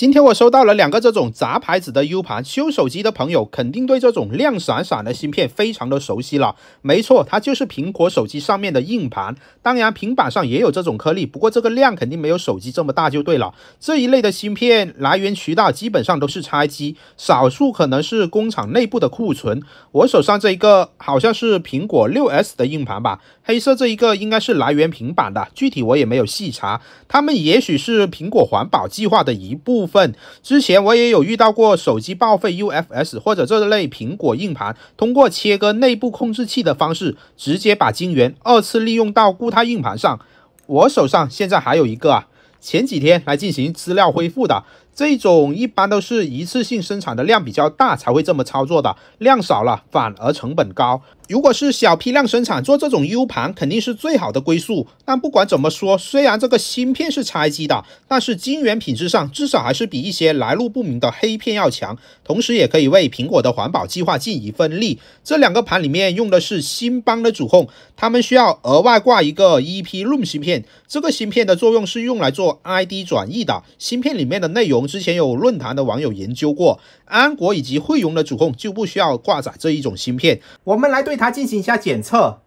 今天我收到了两个这种杂牌子的 U 盘，修手机的朋友肯定对这种亮闪闪的芯片非常的熟悉了。没错，它就是苹果手机上面的硬盘，当然平板上也有这种颗粒，不过这个量肯定没有手机这么大就对了。这一类的芯片来源渠道基本上都是拆机，少数可能是工厂内部的库存。我手上这一个好像是苹果六 S 的硬盘吧，黑色这一个应该是来源平板的，具体我也没有细查。他们也许是苹果环保计划的一部分。份之前我也有遇到过手机报废 UFS 或者这类苹果硬盘，通过切割内部控制器的方式，直接把晶圆二次利用到固态硬盘上。我手上现在还有一个啊，前几天来进行资料恢复的。这种一般都是一次性生产的量比较大才会这么操作的，量少了反而成本高。如果是小批量生产做这种 U 盘，肯定是最好的归宿。但不管怎么说，虽然这个芯片是拆机的，但是晶圆品质上至少还是比一些来路不明的黑片要强。同时也可以为苹果的环保计划尽一份力。这两个盘里面用的是新邦的主控，他们需要额外挂一个 EPROM 芯片，这个芯片的作用是用来做 ID 转译的，芯片里面的内容。之前有论坛的网友研究过，安国以及汇融的主控就不需要挂载这一种芯片。我们来对它进行一下检测，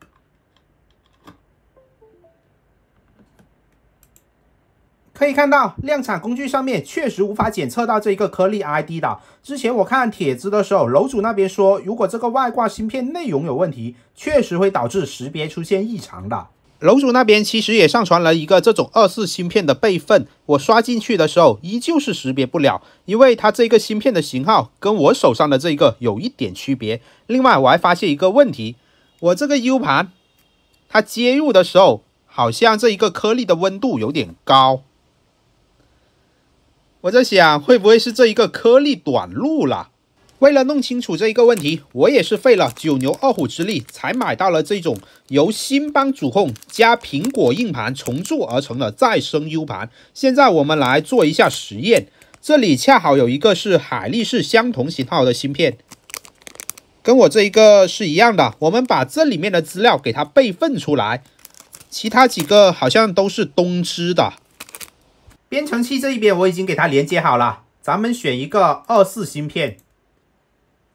可以看到量产工具上面确实无法检测到这一个颗粒 ID 的。之前我看帖子的时候，楼主那边说，如果这个外挂芯片内容有问题，确实会导致识别出现异常的。楼主那边其实也上传了一个这种二四芯片的备份，我刷进去的时候依旧是识别不了，因为它这个芯片的型号跟我手上的这个有一点区别。另外我还发现一个问题，我这个 U 盘它接入的时候，好像这一个颗粒的温度有点高，我在想会不会是这一个颗粒短路了？为了弄清楚这一个问题，我也是费了九牛二虎之力才买到了这种由新邦主控加苹果硬盘重做而成的再生 U 盘。现在我们来做一下实验，这里恰好有一个是海力士相同型号的芯片，跟我这一个是一样的。我们把这里面的资料给它备份出来，其他几个好像都是东芝的。编程器这一边我已经给它连接好了，咱们选一个二四芯片。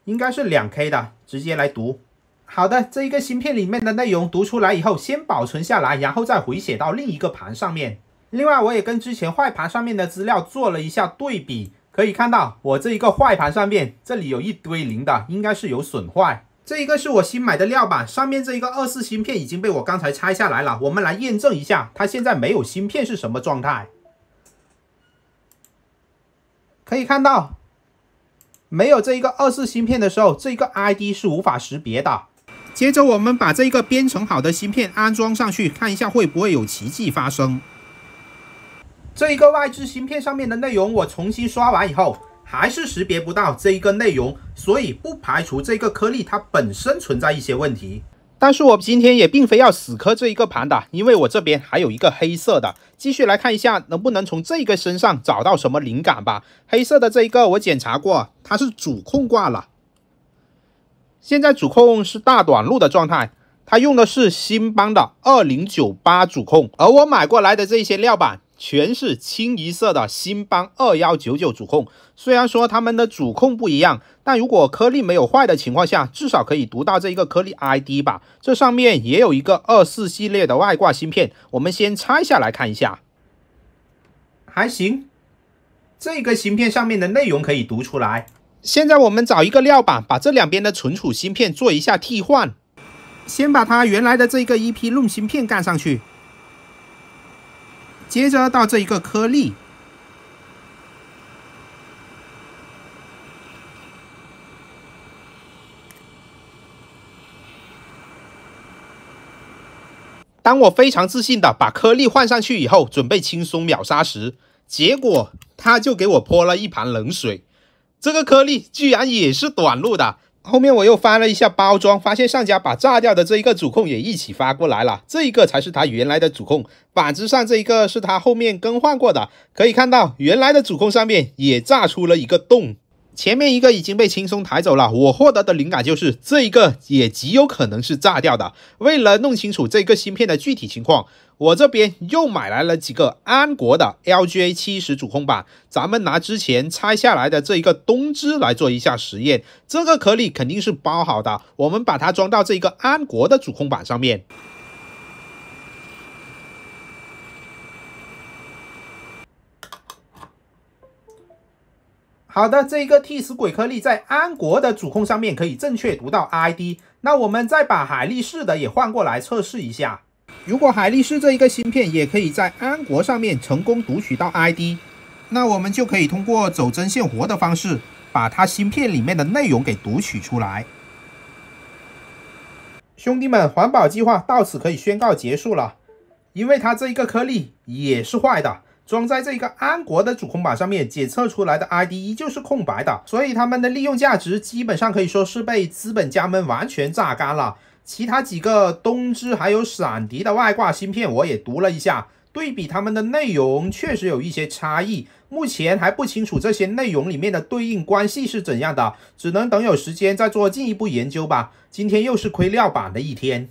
应该是两 K 的，直接来读。好的，这一个芯片里面的内容读出来以后，先保存下来，然后再回写到另一个盘上面。另外，我也跟之前坏盘上面的资料做了一下对比，可以看到我这一个坏盘上面这里有一堆零的，应该是有损坏。这一个是我新买的料板，上面这一个二四芯片已经被我刚才拆下来了。我们来验证一下，它现在没有芯片是什么状态？可以看到。没有这一个二四芯片的时候，这一个 ID 是无法识别的。接着，我们把这个编程好的芯片安装上去，看一下会不会有奇迹发生。这一个外置芯片上面的内容，我重新刷完以后，还是识别不到这一个内容，所以不排除这个颗粒它本身存在一些问题。但是我今天也并非要死磕这一个盘的，因为我这边还有一个黑色的，继续来看一下能不能从这个身上找到什么灵感吧。黑色的这一个我检查过，它是主控挂了，现在主控是大短路的状态，它用的是新邦的二零九八主控，而我买过来的这些料板。全是清一色的星邦二幺九九主控，虽然说他们的主控不一样，但如果颗粒没有坏的情况下，至少可以读到这一个颗粒 ID 吧。这上面也有一个二四系列的外挂芯片，我们先拆下来看一下，还行，这个芯片上面的内容可以读出来。现在我们找一个料板，把这两边的存储芯片做一下替换，先把它原来的这个 e p r 芯片干上去。接着到这一个颗粒，当我非常自信的把颗粒换上去以后，准备轻松秒杀时，结果他就给我泼了一盆冷水，这个颗粒居然也是短路的。后面我又翻了一下包装，发现上家把炸掉的这一个主控也一起发过来了，这一个才是他原来的主控板子上这一个是他后面更换过的，可以看到原来的主控上面也炸出了一个洞。前面一个已经被轻松抬走了，我获得的灵感就是这一个也极有可能是炸掉的。为了弄清楚这个芯片的具体情况，我这边又买来了几个安国的 LGA 七十主控板。咱们拿之前拆下来的这一个东芝来做一下实验，这个壳里肯定是包好的，我们把它装到这一个安国的主控板上面。好的，这一个替死鬼颗粒在安国的主控上面可以正确读到 ID，那我们再把海力士的也换过来测试一下。如果海力士这一个芯片也可以在安国上面成功读取到 ID，那我们就可以通过走针线活的方式，把它芯片里面的内容给读取出来。兄弟们，环保计划到此可以宣告结束了，因为它这一个颗粒也是坏的。装在这个安国的主控板上面检测出来的 ID 依旧是空白的，所以他们的利用价值基本上可以说是被资本家们完全榨干了。其他几个东芝还有闪迪的外挂芯片我也读了一下，对比他们的内容确实有一些差异。目前还不清楚这些内容里面的对应关系是怎样的，只能等有时间再做进一步研究吧。今天又是亏料板的一天。